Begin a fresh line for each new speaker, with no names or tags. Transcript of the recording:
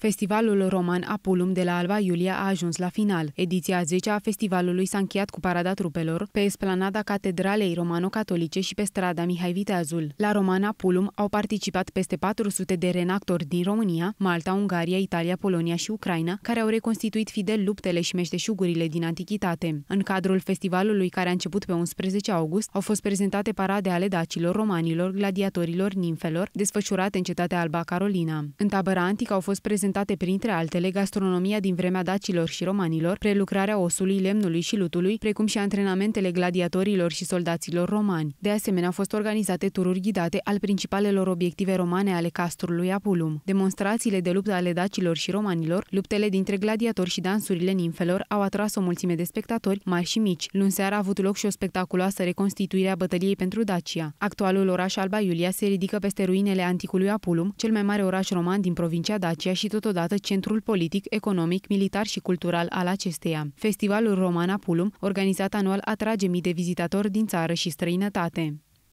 Festivalul roman Apulum de la Alba Iulia a ajuns la final. Ediția 10 a festivalului s-a încheiat cu parada trupelor pe esplanada Catedralei Romano-Catolice și pe strada Mihai Viteazul. La roman Apulum au participat peste 400 de renactori din România, Malta, Ungaria, Italia, Polonia și Ucraina, care au reconstituit fidel luptele și meșteșugurile din antichitate. În cadrul festivalului, care a început pe 11 august, au fost prezentate parade ale dacilor, romanilor, gladiatorilor, nimfelor, desfășurate în cetatea Alba Carolina. În tabăra antică au fost prezentate reprezentate printre altele gastronomia din vremea dacilor și romanilor, prelucrarea osului, lemnului și lutului, precum și antrenamentele gladiatorilor și soldaților romani. De asemenea, au fost organizate tururi ghidate al principalelor obiective romane ale castrului Apulum. Demonstrațiile de luptă ale dacilor și romanilor, luptele dintre gladiatori și dansurile nimfelor au atras o mulțime de spectatori, mari și mici. Luni seara a avut loc și o spectaculoasă reconstituire a bătăliei pentru Dacia. Actualul oraș Alba Iulia se ridică peste ruinele anticului Apulum, cel mai mare oraș roman din provincia Dacia și tot totodată centrul politic, economic, militar și cultural al acesteia. Festivalul Romana Pulum, organizat anual, atrage mii de vizitatori din țară și străinătate.